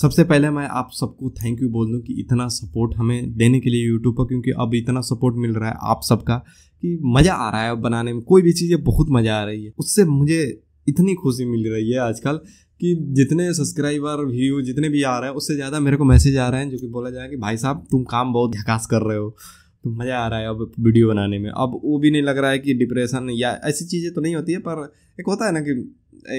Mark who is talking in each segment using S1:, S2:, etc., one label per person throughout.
S1: सबसे पहले मैं आप सबको थैंक यू बोल दूँ कि इतना सपोर्ट हमें देने के लिए यूट्यूब पर क्योंकि अब इतना सपोर्ट मिल रहा है आप सबका कि मज़ा आ रहा है बनाने में कोई भी चीज़ें बहुत मज़ा आ रही है उससे मुझे इतनी खुशी मिल रही है आजकल कि जितने सब्सक्राइबर व्यू जितने भी आ रहे हैं उससे ज़्यादा मेरे को मैसेज आ रहे हैं जो कि बोला जाए कि भाई साहब तुम काम बहुत झकास कर रहे हो तो मज़ा आ रहा है अब वीडियो बनाने में अब वो भी नहीं लग रहा है कि डिप्रेशन या ऐसी चीज़ें तो नहीं होती है पर एक होता है ना कि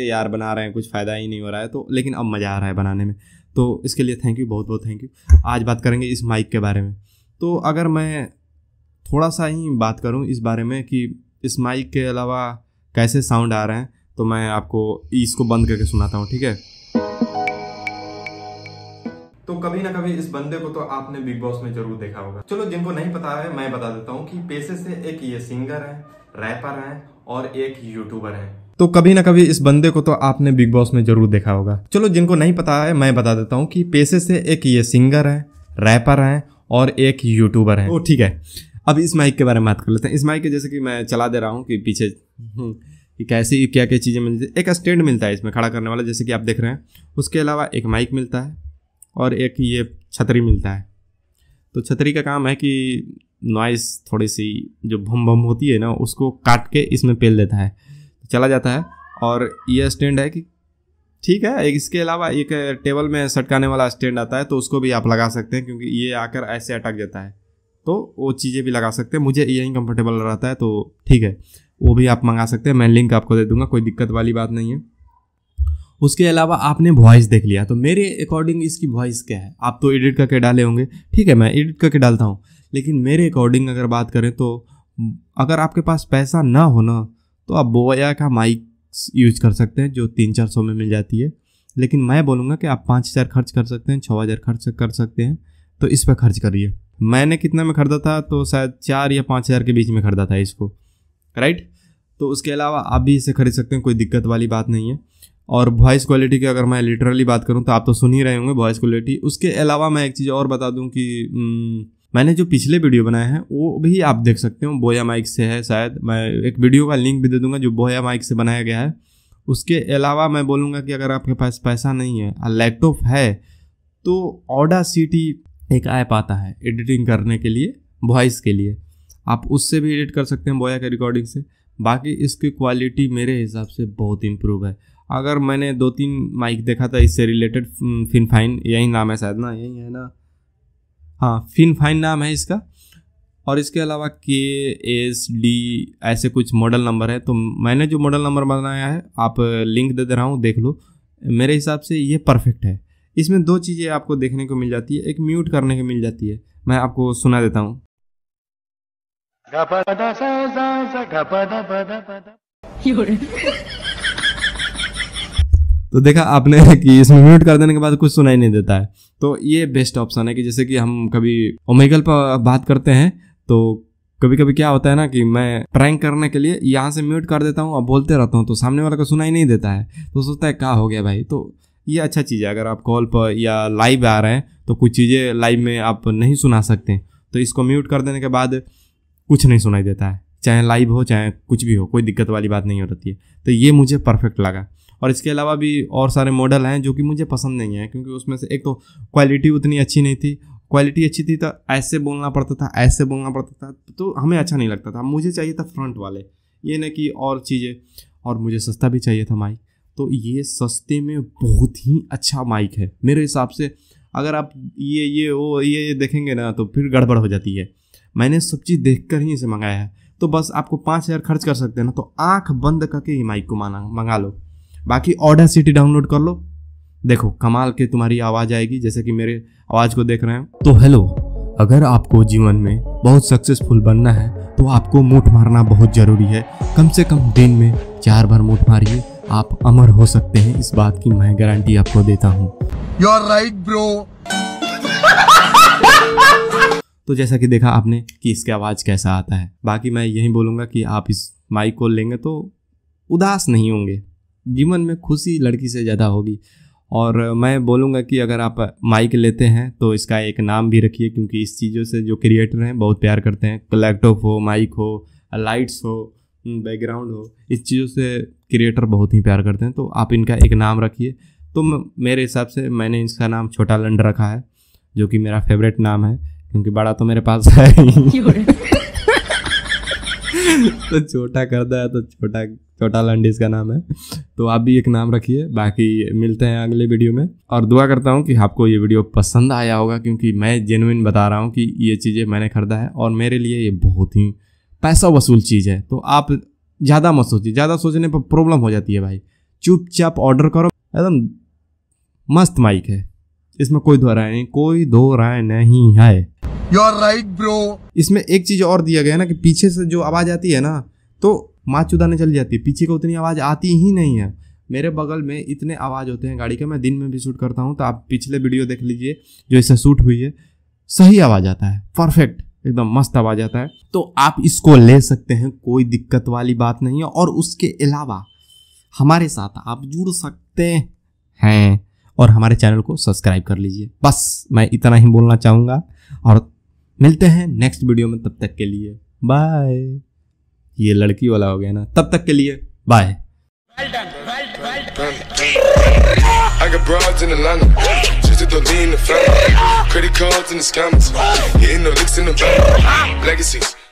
S1: यार बना रहे हैं कुछ फ़ायदा ही नहीं हो रहा है तो लेकिन अब मज़ा आ रहा है बनाने में तो इसके लिए थैंक यू बहुत बहुत थैंक यू आज बात करेंगे इस माइक के बारे में तो अगर मैं थोड़ा सा ही बात करूँ इस बारे में कि इस माइक के अलावा कैसे साउंड आ रहे हैं तो मैं आपको इसको बंद करके सुनाता हूँ ठीक है तो कभी ना कभी इस बंदे को तो आपने बिग बॉस में जरूर देखा होगा चलो जिनको नहीं पता है मैं बता देता हूँ कि पेशे से एक ये सिंगर है रैपर है और एक यूट्यूबर है तो कभी ना कभी इस बंदे को तो आपने बिग बॉस में जरूर देखा होगा चलो जिनको नहीं पता है मैं बता देता हूँ कि पेशे से एक ये सिंगर है रैपर हैं और एक यूट्यूबर है वो ठीक है अब इस माइक के बारे में बात कर लेते हैं इस माइक के जैसे कि मैं चला दे रहा हूँ कि पीछे हम्म, कि कैसी क्या क्या चीज़ें मिलती है एक स्टैंड मिलता है इसमें खड़ा करने वाला जैसे कि आप देख रहे हैं उसके अलावा एक माइक मिलता है और एक ये छतरी मिलता है तो छतरी का काम है कि नॉइस थोड़ी सी जो भम भम होती है ना उसको काट के इसमें पेल देता है चला जाता है और ये स्टैंड है कि ठीक है इसके अलावा एक टेबल में सटकाने वाला स्टैंड आता है तो उसको भी आप लगा सकते हैं क्योंकि ये आकर ऐसे अटक जाता है तो वो चीज़ें भी लगा सकते हैं मुझे यही कंफर्टेबल रहता है तो ठीक है वो भी आप मंगा सकते हैं मैं लिंक आपको दे दूंगा कोई दिक्कत वाली बात नहीं है उसके अलावा आपने वॉइस देख लिया तो मेरे अकॉर्डिंग इसकी वॉइस क्या है आप तो एडिट करके डाले होंगे ठीक है मैं एडिट करके डालता हूँ लेकिन मेरे अकॉर्डिंग अगर बात करें तो अगर आपके पास पैसा ना हो ना तो आप बोया का माइक यूज कर सकते हैं जो तीन चार सौ में मिल जाती है लेकिन मैं बोलूँगा कि आप पाँच हज़ार खर्च कर सकते हैं छः हज़ार खर्च कर सकते हैं तो इस पर खर्च करिए मैंने कितना में ख़रीदा था तो शायद चार या पाँच हज़ार के बीच में ख़रीदा था इसको राइट तो उसके अलावा आप भी इसे खरीद सकते हैं कोई दिक्कत वाली बात नहीं है और वॉइस क्वालिटी की अगर मैं लिटरली बात करूँ तो आप तो सुन ही रहे होंगे वॉइस क्वालिटी उसके अलावा मैं एक चीज़ और बता दूँ कि हम्म, मैंने जो पिछले वीडियो बनाए हैं वो भी आप देख सकते हो बोया माइक से है शायद मैं एक वीडियो का लिंक भी दे दूंगा जो बोया माइक से बनाया गया है उसके अलावा मैं बोलूँगा कि अगर आपके पास पैसा नहीं है लैपटॉप है तो ऑडा सिटी एक ऐप आता है एडिटिंग करने के लिए वॉइस के लिए आप उससे भी एडिट कर सकते हैं बोया के रिकॉर्डिंग से बाकी इसकी क्वालिटी मेरे हिसाब से बहुत इम्प्रूव है अगर मैंने दो तीन माइक देखा था इससे रिलेटेड फिनफाइन हम्म, यही नाम है शायद ना यही है ना हाँ फिन फाइन नाम है इसका और इसके अलावा के एस डी ऐसे कुछ मॉडल नंबर है तो मैंने जो मॉडल नंबर बनाया है आप लिंक दे दे रहा हूँ देख लो मेरे हिसाब से ये परफेक्ट है इसमें दो चीज़ें आपको देखने को मिल जाती है एक म्यूट करने को मिल जाती है मैं आपको सुना देता हूँ तो देखा आपने कि इसमें म्यूट कर देने के बाद कुछ सुनाई नहीं देता है तो ये बेस्ट ऑप्शन है कि जैसे कि हम कभी ओमेगल पर बात करते हैं तो कभी कभी क्या होता है ना कि मैं प्रैंक करने के लिए यहाँ से म्यूट कर देता हूँ और बोलते रहता हूँ तो सामने वाला को सुनाई नहीं देता है तो सोचता है क्या हो गया भाई तो ये अच्छा चीज़ है अगर आप कॉल पर या लाइव आ रहे हैं तो कुछ चीज़ें लाइव में आप नहीं सुना सकते तो इसको म्यूट कर देने के बाद कुछ नहीं सुनाई देता है चाहे लाइव हो चाहे कुछ भी हो कोई दिक्कत वाली बात नहीं हो रहती है तो ये मुझे परफेक्ट लगा और इसके अलावा भी और सारे मॉडल हैं जो कि मुझे पसंद नहीं है क्योंकि उसमें से एक तो क्वालिटी उतनी अच्छी नहीं थी क्वालिटी अच्छी थी तो ऐसे बोलना पड़ता था ऐसे बोलना पड़ता था तो हमें अच्छा नहीं लगता था मुझे चाहिए था फ्रंट वाले ये ना कि और चीज़ें और मुझे सस्ता भी चाहिए था माइक तो ये सस्ते में बहुत ही अच्छा माइक है मेरे हिसाब से अगर आप ये ये वो ये ये देखेंगे ना तो फिर गड़बड़ हो जाती है मैंने सब चीज़ देख कर ही इसे मंगाया है तो बस आपको पाँच हज़ार खर्च कर सकते हैं ना तो आँख बंद करके ही माइक को माना मंगा लो बाकी ऑडा सिटी डाउनलोड कर लो देखो कमाल के तुम्हारी आवाज़ आएगी जैसे कि मेरे आवाज़ को देख रहे हैं तो हेलो अगर आपको जीवन में बहुत सक्सेसफुल बनना है तो आपको मूठ मारना बहुत ज़रूरी है कम से कम दिन में चार बार मूठ मारिए आप अमर हो सकते हैं इस बात की मैं गारंटी आपको देता हूँ यू आर राइट ब्रो तो जैसा कि देखा आपने कि इसकी आवाज़ कैसा आता है बाकी मैं यही बोलूंगा कि आप इस माइक को लेंगे तो उदास नहीं होंगे जीवन में खुशी लड़की से ज़्यादा होगी और मैं बोलूँगा कि अगर आप माइक लेते हैं तो इसका एक नाम भी रखिए क्योंकि इस चीज़ों से जो क्रिएटर हैं बहुत प्यार करते हैं लैपटॉप हो माइक हो लाइट्स हो बैकग्राउंड हो इस चीज़ों से क्रिएटर बहुत ही प्यार करते हैं तो आप इनका एक नाम रखिए तो मेरे हिसाब से मैंने इसका नाम छोटा लंड रखा है जो कि मेरा फेवरेट नाम है क्योंकि बड़ा तो मेरे पास है ही तो छोटा करता है तो छोटा छोटा लंडीज का नाम है तो आप भी एक नाम रखिए बाकी मिलते हैं अगले वीडियो में और दुआ करता हूँ कि आपको ये वीडियो पसंद आया होगा क्योंकि मैं जेनुइन बता रहा हूँ कि ये चीज़ें मैंने ख़रीदा है और मेरे लिए ये बहुत ही पैसा वसूल चीज़ है तो आप ज़्यादा मत सोचिए ज़्यादा सोचने पर प्रॉब्लम हो जाती है भाई चुपचाप ऑर्डर करो एकदम मस्त माइक है इसमें कोई दो राय नहीं कोई दो राय नहीं है यू आर राइट ब्रो इसमें एक चीज और दिया गया है ना कि पीछे से जो आवाज आती है ना तो माँ चुदाने चली जाती है पीछे को उतनी आवाज़ आती ही नहीं है मेरे बगल में इतने आवाज़ होते हैं गाड़ी के मैं दिन में भी शूट करता हूँ तो आप पिछले वीडियो देख लीजिए जो इससे शूट हुई है सही आवाज़ आता है परफेक्ट एकदम मस्त आवाज़ आता है तो आप इसको ले सकते हैं कोई दिक्कत वाली बात नहीं है और उसके अलावा हमारे साथ आप जुड़ सकते हैं और हमारे चैनल को सब्सक्राइब कर लीजिए बस मैं इतना ही बोलना चाहूँगा और मिलते हैं नेक्स्ट वीडियो में तब तक के लिए बाय ये लड़की वाला हो गया ना तब तक के लिए bye I got broads in Atlanta, just to lean the family. Credit cards in the scammers, hitting the licks in the van. Legacies.